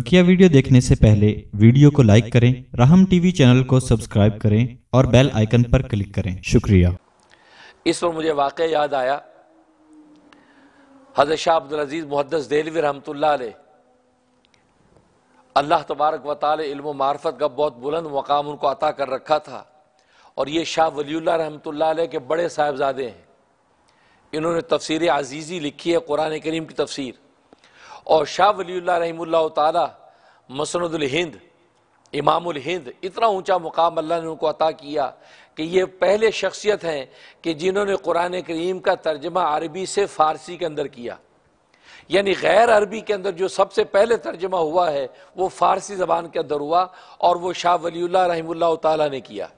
बकिया वीडियो देखने से पहले वीडियो को लाइक करें राहम टीवी चैनल को सब्सक्राइब करें और बेल आइकन पर क्लिक करें शुक्रिया इस पर मुझे वाक़ याद आया हजर शाह अब्दुल अजीज़ मुहदस देलवी रहमत अल्लाह तबारक व इल्म मार्फत का बहुत बुलंद मकाम उनको अता कर रखा था और ये शाह वली रहमतुल्ला के बड़े साहेबजादे हैं इन्होंने तफसीर अजीज़ी लिखी है कुरान करीम की तफसीर और शाह वली रही तसनदुल हिंद इमाम हिंद इतना ऊंचा मुकाम अल्लाह ने उनको अता किया कि ये पहले शख्सियत हैं कि जिन्होंने कुरान करीम का तर्जमा अरबी से फ़ारसी के अंदर किया यानी गैर अरबी के अंदर जो सबसे पहले तर्जमा हुआ है वो फ़ारसी ज़बान के अंदर हुआ और वो शाह वली रही तला ने किया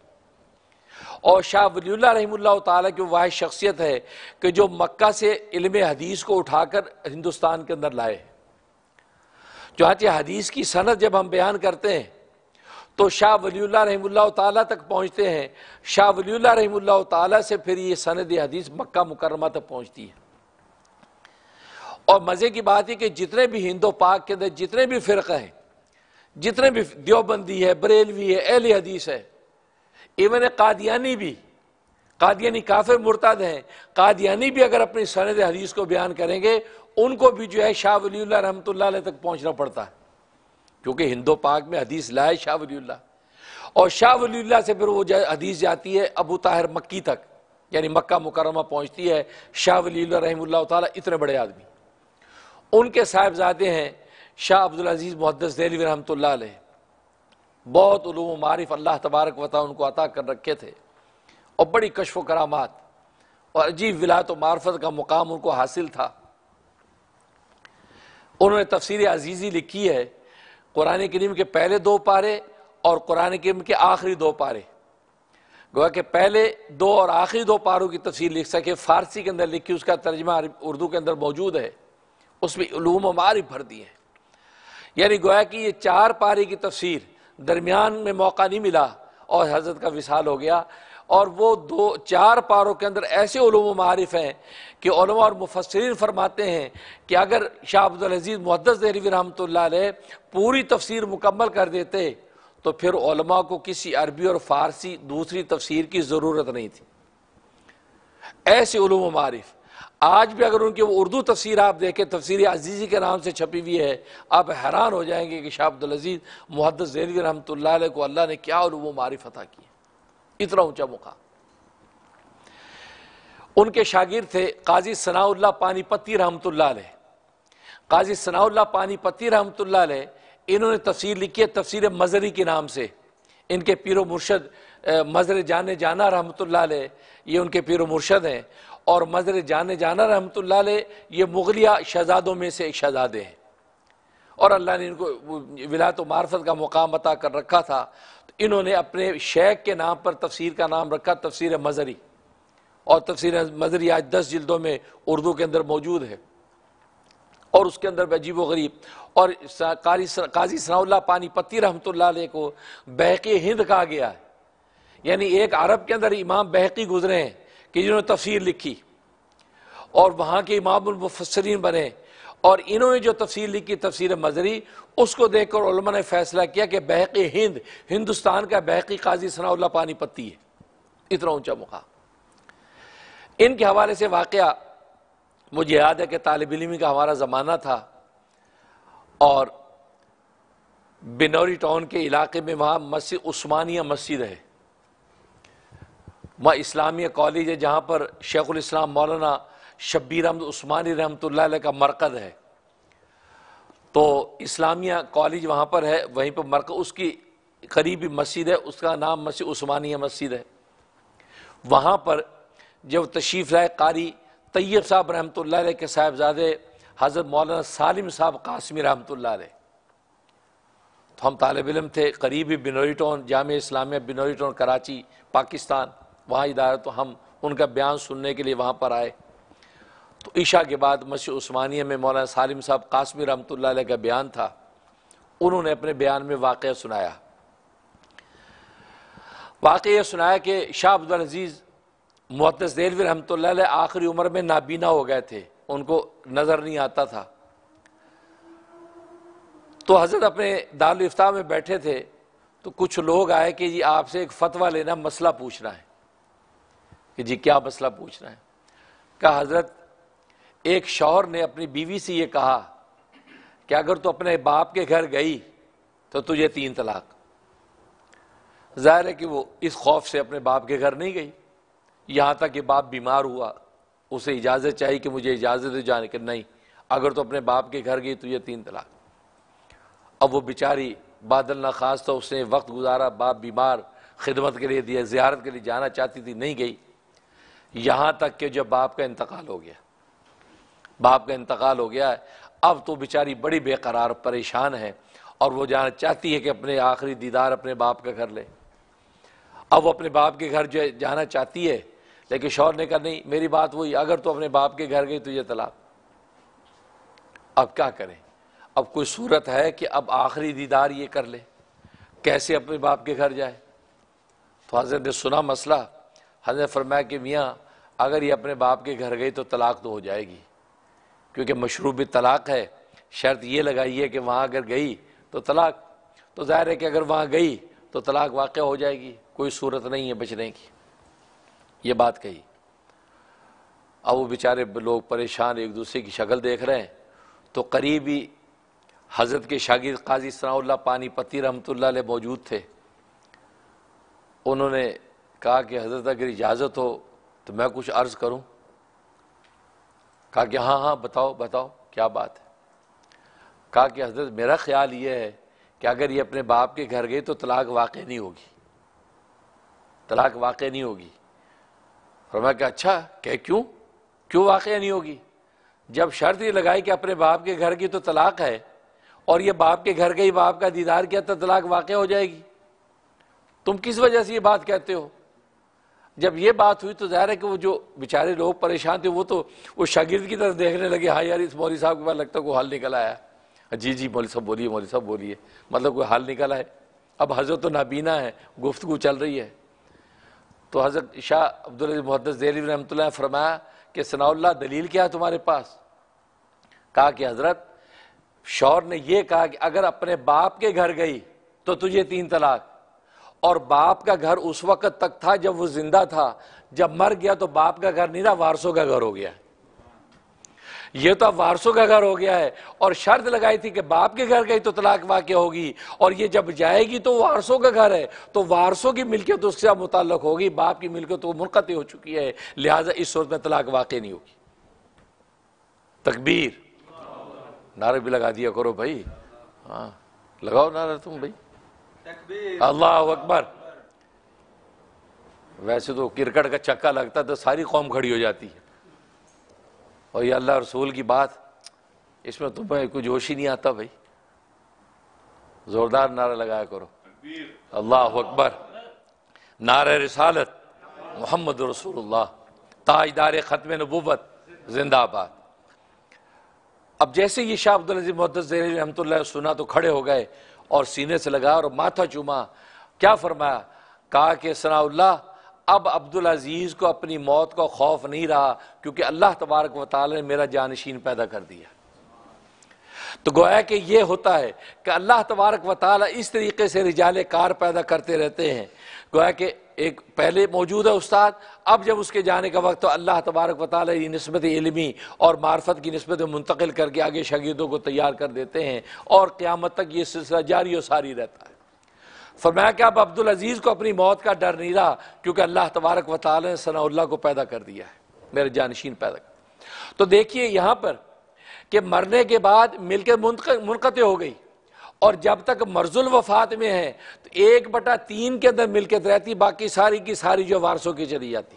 और शाह वली रही ताली की वाद शख्सियत है कि जो मक्का से इल्म हदीस को उठाकर हिंदुस्तान के अंदर लाए जो हाथ हदीस की सनत जब हम बयान करते हैं तो शाह वली रहमुल्ला ताला तक पहुँचते हैं शाह वली रही ताला से फिर ये सनद हदीस मक्का मुकरमा तक पहुँचती है और मज़े की बात है कि जितने भी हिंदो पाक के अंदर जितने भी फ़िरक़ हैं जितने भी देवबंदी है बरेलवी है अहल हदीस है इवन कादियानी भी कादियानी काफिर मुर्ताद हैं कादियानी भी अगर अपनी सनद हदीस को बयान करेंगे उनको भी जो है शाह वली रहमत तक पहुंचना पड़ता है क्योंकि हिंदो पाक में हदीस लाए शाह वली और शाह वली से फिर वो जा, हदीस जाती है अबू ताहिर मक्की तक यानी मक्का मुकरमा पहुंचती है शाह वली रहम इतने बड़े आदमी उनके साहेबजादे हैं शाह अब्दुल अजीज़ मुहदस दिल रहमत बहुत उलूम मारिफ अल्लाह तबारक वता उनको अता कर रखे थे और बड़ी कशफ करामात और अजीब विलात मार्फत का मुकाम उनको हासिल था उन्होंने तफसीर अजीज़ी लिखी है कुरान करीम के पहले दो पारे और कुरान करीम के आखिरी दो पारे गोया के पहले दो और आखिरी दो पारों की तफसीर लिख सके फ़ारसी के अंदर लिखी उसका तर्जमा उर्दू के अंदर मौजूद है उसमें उलूम मार भर दी है यानी गोया कि ये चार पारे की तफसीर दरमियान में मौका नहीं मिला और हजरत का विशाल हो गया और वो दो चार पारों के अंदर ऐसे मारफ हैं कि और मुफसरीन फरमाते हैं कि अगर शाह अब्दुलज़ीज़ मुहदस दहरवी रहमत पूरी तफसीर मुकम्मल कर देते तो फिर को किसी अरबी और फ़ारसी दूसरी तफसीर की ज़रूरत नहीं थी ऐसे मारफ आज भी अगर उनकी वो उर्दू तफसीर आप देखें तफसीर अजीज़ी के नाम से छपी हुई है आप हैरान हो जाएंगे कि शाह अब्दुलज़ीज़ मुहदस दहरवी रहमत को अल्लाह ने क्या मारफ अता किया कितना ऊंचा मुकाम उनके शागिर थे काजी सनाउल्ला पानीपति रहमत काजी सनाउल्ला पानीपति रहमत इन्होंने तफसीर लिखी है तफसीर मजरी के नाम से इनके पीर मुर्शद मजर जाने जाना रहमत ये उनके पीर मुर्शद हैं और मजर जाने जाना रहमत ये मुगलिया शहजादों में से एक शहजादे हैं और अल्लाह ने इनको विलायत मार्फत का मुकाम अता कर रखा था तो इन्होंने अपने शेख के नाम पर तफसीर का नाम रखा तफसर मज़री और तफसर मज़री आज दस जल्दों में उर्दू के अंदर मौजूद है और उसके अंदर अजीब गरीब और काजी सनाउल्ला पानीपति रहमत को बहक हिंद कहा गया है यानी एक अरब के अंदर इमाम बहकी गुजरे हैं कि जिन्होंने तफसीर लिखी और वहाँ के इमाम मुफसरीन बने और इन्होंने जो तफसीर लिखी तफसीर मजरी उसको देखकर उलमा ने फैसला किया कि बहक हिंद हिंदुस्तान का बहकी काजी सनाउल्ला पानी पत्ती है इतना ऊंचा मुकाम इनके हवाले से वाक़ मुझे याद है कि तालब इलमी का हमारा ज़माना था और बिनौरी टाउन के इलाके में वहाँ मस्जिद उस्मानिया मस्जिद है वहां इस्लामिया कॉलेज है जहां पर शेख इस्लाम मौलाना शब्बीर अहमद उस्मानी रहमत का मरकज़ है तो इस्लामिया कॉलेज वहाँ पर है वहीं पर मरक उसकी करीबी मस्जिद है उसका नाम मस्जिद उस्मानिया मस्जिद है वहाँ पर जब तशीफ लाए कारी तैयब साहब रहमत के साहेबजादे हज़रत मौलाना सालिम साहब कासमी रहमत तो हम तालब इम थे करीबी बिनोई टोन जाम इस्लामिया बिनोई टोन कराची पाकिस्तान वहाँ इदारा तो हम उनका बयान सुनने के लिए वहाँ पर आए ईशा के बाद मसी उस्मानिया में मौलाना सालिम साहब कासमी रमत का बयान था उन्होंने अपने बयान में वाक़ सुनाया वाक़ यह सुनाया कि शाह अब्दुल अजीज़ मुहदस रमत आखिरी उम्र में नाबीना हो गए थे उनको नज़र नहीं आता था तो हज़रत अपने दारुलफ्ता में बैठे थे तो कुछ लोग आए कि जी आपसे एक फ़तवा लेना मसला पूछना है कि जी क्या मसला पूछना है कहा हज़रत एक शौहर ने अपनी बीवी से ये कहा कि अगर तू अपने बाप के घर गई तो तुझे तीन तलाक जाहिर है कि वो इस खौफ से अपने बाप के घर नहीं गई यहाँ तक कि बाप बीमार हुआ उसे इजाज़त चाहिए कि मुझे इजाज़त दे जाने के नहीं अगर तो अपने बाप के घर गई तो ये तीन तलाक अब वो बेचारी बादल ना खास था तो उसने वक्त गुजारा बाप बीमार खिदमत के लिए दिया ज्यारत के लिए जाना चाहती थी नहीं गई यहाँ तक कि जब बाप का इंतकाल हो गया बाप का इंतकाल हो गया है अब तो बेचारी बड़ी बेकरार परेशान है और वो जाना चाहती है कि अपने आखिरी दीदार अपने बाप का कर ले अब वो अपने बाप के घर जाना चाहती है लेकिन शौर ने कहा नहीं मेरी बात वही अगर तो अपने बाप के घर गई तो ये तलाक अब क्या करें अब कोई सूरत है कि अब आखिरी दीदार ये कर ले कैसे अपने बाप के घर जाए तो हजरत ने सुना मसला हजरत फरमाया कि मियाँ अगर ये अपने बाप के घर गई तो तलाक तो हो जाएगी क्योंकि मशरूब तलाक़ है शर्त ये लगाई है कि वहाँ अगर गई तो तलाक तो ज़ाहिर है कि अगर वहाँ गई तो तलाक वाक़ हो जाएगी कोई सूरत नहीं है बचने की ये बात कही अब वो बेचारे लोग परेशान एक दूसरे की शक्ल देख रहे हैं तो करीबी हज़रत के शागिद काजी सनाउल्ला रहमत रहमतुल्ला मौजूद थे उन्होंने कहा कि हज़रत अगर इजाज़त हो तो मैं कुछ अर्ज़ करूँ कहा कि हाँ हाँ बताओ बताओ क्या बात है कहा कि हजरत मेरा ख्याल ये है कि अगर ये अपने बाप के घर गई तो तलाक वाक़ नहीं होगी तलाक वाक़ नहीं होगी और मैं अच्छा कह क्यों क्यों वाक़ नहीं होगी जब शर्त ये लगाई कि अपने बाप के घर की तो तलाक है और ये बाप के घर गई बाप का दीदार किया तो तलाक वाक़ हो जाएगी तुम किस वजह से ये बात कहते हो जब ये बात हुई तो ज़ाहिर है कि वो जो बेचारे लोग परेशान थे वो तो वो शागिर्द की तरफ देखने लगे हाँ यार इस मौली साहब के पास लगता है कोई हाल निकल आया जी जी मौली साहब बोलिए मौली साहब बोलिए मतलब कोई हाल निकल आए अब हजरत तो नाबीना है गुफ्तु चल रही है तो हजरत शाह अब्दुल मुहदस देली रहमत फरमाया कि सनाउल्ला दलील क्या है तुम्हारे पास कहा कि हजरत शौर ने यह कहा कि अगर अपने बाप के घर गई तो तुझे तीन तलाक और बाप का घर उस वक्त तक था जब वो जिंदा था जब मर गया तो बाप का घर नहीं था वारसों का घर हो गया ये तो अब वारसों का घर हो गया है और शर्त लगाई थी कि बाप के घर गई तो तलाक वाक्य होगी और ये जब जाएगी तो वारसों का घर है तो वारसों की तो उससे मुतल होगी बाप की मिलकियत तो मुनक़ हो चुकी है लिहाजा इस सूरत में तलाक वाक्य नहीं होगी तकबीर नारे भी लगा दिया करो भाई हाँ लगाओ नारा तुम भाई अल्लाह अकबर वैसे तो क्रिकेट का चक्का लगता तो सारी कौम खड़ी हो जाती है और ये अल्लाह रसूल की बात इसमें तुम्हें तो कुछ जोश ही नहीं आता भाई जोरदार नारा लगाया करो अल्लाह अकबर नारे रिसालत मोहम्मद रसूलुल्लाह ताजदार ख़त्म नबूबत जिंदाबाद अब जैसे ये शाह अब्दुल अजीज़ मोहतज़र रहमत सुना तो खड़े हो गए और सीने से लगाया और माथा चूमा क्या फरमाया कहा कि सनाउल्ला अब अब्दुल अजीज़ को अपनी मौत का खौफ नहीं रहा क्योंकि अल्लाह तबारक वाल ने मेरा जानशीन पैदा कर दिया तो गोया कि ये होता है कि अल्लाह तबारक वाल इस तरीके से रिजाले कार पैदा करते रहते हैं गोया कि एक पहले मौजूद है उस्ताद अब जब उसके जाने का वक्त तो अल्लाह तबारक वाली नस्बत इलमी और मार्फत की नस्बत मुंतकिल करके आगे शगीदों को तैयार कर देते हैं और क़्यामत तक ये सिलसिला जारी और सारी रहता है फरमाया कि अब अब्दुल अजीज़ को अपनी मौत का डर नहीं रहा क्योंकि अल्लाह तबारक वाली ने सनाउल्ला को पैदा कर दिया है मेरे जानशीन पैदा कर तो देखिए यहाँ पर कि मरने के बाद मिलकर मुनकते हो गई और जब तक मर्जुल वफात में है तो एक बटा तीन के अंदर मिलकर तो रहती बाकी सारी की सारी जो वारसों की चली जाती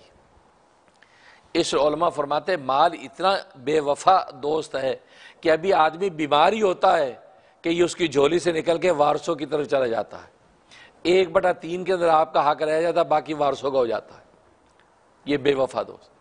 इस ओलमा फरमाते माल इतना बेवफा दोस्त है कि अभी आदमी बीमार ही होता है कि ये उसकी झोली से निकल के वारसों की तरफ चला जाता है एक बटा तीन के अंदर आपका हक रह जाता बाकी वारसों का हो जाता है ये बेवफा दोस्त